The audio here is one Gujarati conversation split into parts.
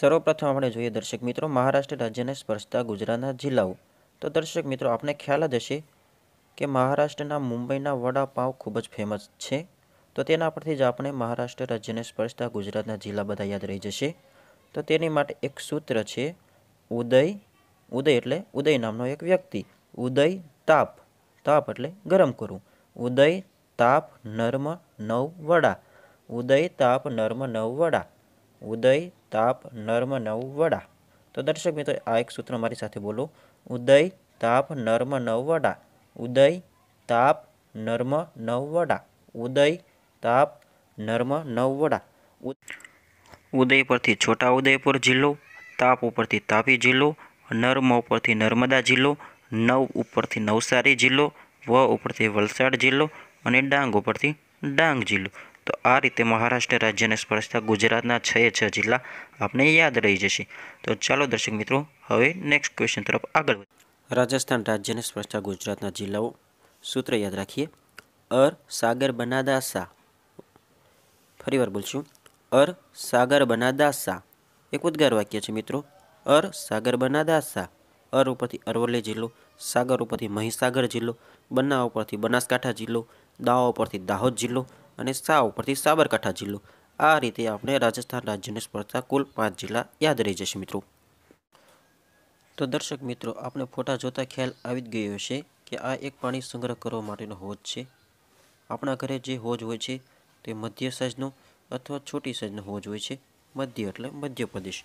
સર્વપ્રથમ આપણે જોઈએ દર્શક મિત્રો મહારાષ્ટ્ર રાજ્યને સ્પર્શતા ગુજરાતના જિલ્લાઓ તો દર્શક મિત્રો આપને ખ્યાલ જ હશે કે મહારાષ્ટ્રના મુંબઈના વડાપાવ ખૂબ જ ફેમસ છે તો તેના પરથી જ આપણે મહારાષ્ટ્ર રાજ્યને સ્પર્શતા ગુજરાતના જિલ્લા બધા યાદ રહી જશે તો તેની માટે એક સૂત્ર છે ઉદય ઉદય એટલે ઉદય નામનો એક વ્યક્તિ ઉદય તાપ તાપ એટલે ગરમ કરવું ઉદય તાપ નર્મ નવ વડા ઉદય તાપ નર્મ નવ વડા ઉદય તાપ નર્મ નવ વડા તો દર્શક મિત્રો આ એક સૂત્ર મારી સાથે બોલો ઉદય તાપ નર્મ નવ વડા ઉદય તાપ નર્મ નવ વડા ઉદય તાપ નર્મ નવ વડા ઉદય છોટા ઉદયપુર જિલ્લો તાપ ઉપરથી તાપી જિલ્લો નર્મ ઉપરથી નર્મદા જિલ્લો નવ ઉપરથી નવસારી જિલ્લો વ ઉપરથી વલસાડ જિલ્લો અને ડાંગ ઉપરથી ડાંગ જિલ્લો તો આ રીતે મહારાષ્ટ્ર રાજ્યને સ્પર્શતા ગુજરાતના છએ છ જિલ્લા આપણે યાદ રહી જશે તો ચાલો દર્શક મિત્રો હવે નેક્સ્ટ ક્વેશ્ચન તરફ આગળ રાજસ્થાન રાજ્યને સ્પર્શતા ગુજરાતના જિલ્લાઓ સૂત્ર યાદ રાખીએ અર સાગર બનાદાસા ફરીવાર બોલશું અર સાગર બનાદાસા એક ઉદ્ગાર વાક્ય છે મિત્રો અર સાગર બનાદાસા અર ઉપરથી અરવલ્લી જિલ્લો સાગર ઉપરથી મહીસાગર જિલ્લો બન્ના ઉપરથી બનાસકાંઠા જિલ્લો દાવા ઉપરથી દાહોદ જિલ્લો અને સા ઉપરથી સાબરકાંઠા જિલ્લો આ રીતે આપણે રાજસ્થાન રાજ્યને સ્પર્ધતા કુલ પાંચ જિલ્લા યાદ રહી જશે મિત્રો તો દર્શક મિત્રો આપણે ફોટા જોતા ખ્યાલ આવી જ ગયો છે કે આ એક પાણી સંગ્રહ કરવા માટેનો હોજ છે આપણા ઘરે જે હોજ હોય છે તે મધ્ય સાઇઝનો અથવા છોટી સાઇઝનો હોજ હોય છે મધ્ય એટલે મધ્યપ્રદેશ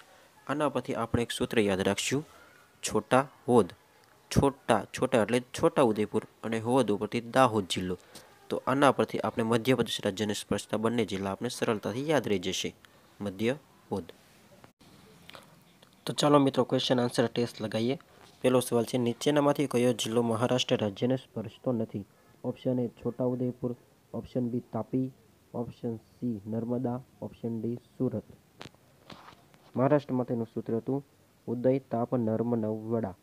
આના પરથી આપણે એક સૂત્ર યાદ રાખશું છોટા હોદ છોટા છોટા એટલે છોટા ઉદયપુર અને હોદ ઉપરથી દાહોદ જિલ્લો તો આના પરથી આપણે મધ્યપ્રદેશ રાજ્યને સ્પર્શતા બંને જિલ્લા આપણે સરળતાથી યાદ રહી જશે મધ્ય બોધ તો ચાલો મિત્રો ક્વેશ્ચન આન્સર ટેસ્ટ લગાવીએ પહેલો સવાલ છે નીચેનામાંથી કયો જિલ્લો મહારાષ્ટ્ર રાજ્યને સ્પર્શતો નથી option A Chhota Udepur option B Tapi option C Narmada option D Surat મહારાષ્ટ્રમાં તેનું સૂત્ર હતું ઉદય તાપ નર્મ નવવડા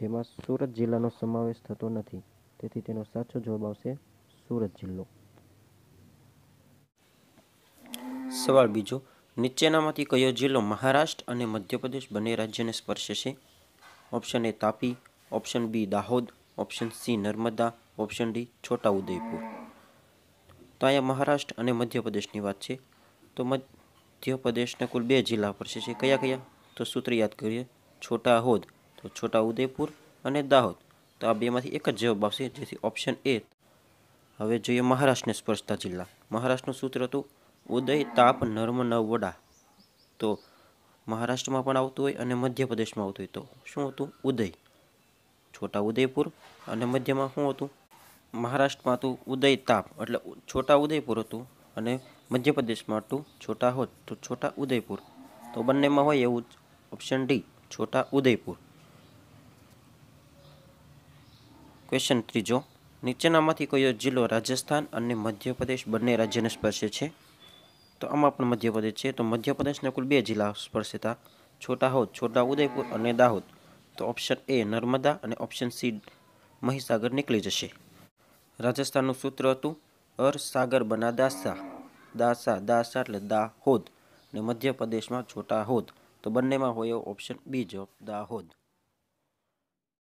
જેમાં સુરત જિલ્લાનો સમાવેશ થતો નથી તેથી તેનો સાચો જવાબ આવશે સુરત જિલ્લો સવાલ બીજો નીચેનામાંથી કયો જિલ્લો મહારાષ્ટ્ર અને મધ્યપ્રદેશ બંને રાજ્યને સ્પર્શે છે option A Tapi option B Dahod option C Narmada option D Chhota Udaipur તો અહીંયા મહારાષ્ટ્ર અને મધ્યપ્રદેશની વાત છે તો મધ્યપ્રદેશના કુલ બે જિલ્લા પડશે છે કયા કયા તો સૂત્ર યાદ કરીએ છોટા હોદ તો છોટા ઉદયપુર અને દાહોદ તો આ બેમાંથી એક જ જવાબ આવશે જેથી ઓપ્શન એ હવે જોઈએ મહારાષ્ટ્રને સ્પર્શતા જિલ્લા મહારાષ્ટ્રનું સૂત્ર હતું ઉદય તાપ નર્મ નવડા તો મહારાષ્ટ્રમાં પણ આવતું હોય અને મધ્યપ્રદેશમાં આવતું હોય તો શું હતું ઉદય છોટા ઉદયપુર અને મધ્યમાં શું હતું મહારાષ્ટ્રમાં હતું ઉદય તાપ એટલે છોટા ઉદયપુર હતું અને મધ્યપ્રદેશમાં હતું છોટા હોત તો છોટા ઉદયપુર તો બંનેમાં હોય એવું option D Chhota Udaipur question ત્રીજો નીચેનામાંથી કયો જિલ્લો રાજસ્થાન અને મધ્યપ્રદેશ બંને રાજ્યને સ્પર્શે છે તો આમાં પણ મધ્યપ્રદેશ છે તો મધ્યપ્રદેશના કુલ બે જિલ્લા સ્પર્શે હતા છોટા ઉદયપુર અને દાહોદ તો ઓપ્શન એ નર્મદા અને ઓપ્શન સી મહીસાગર નીકળી જશે રાજસ્થાનનું સૂત્ર હતું અર સાગર બના દાસા દાસા દાસા એટલે દાહોદ અને મધ્યપ્રદેશમાં છોટાહોદ તો બંનેમાં હોય ઓપ્શન બી જવાબ દાહોદ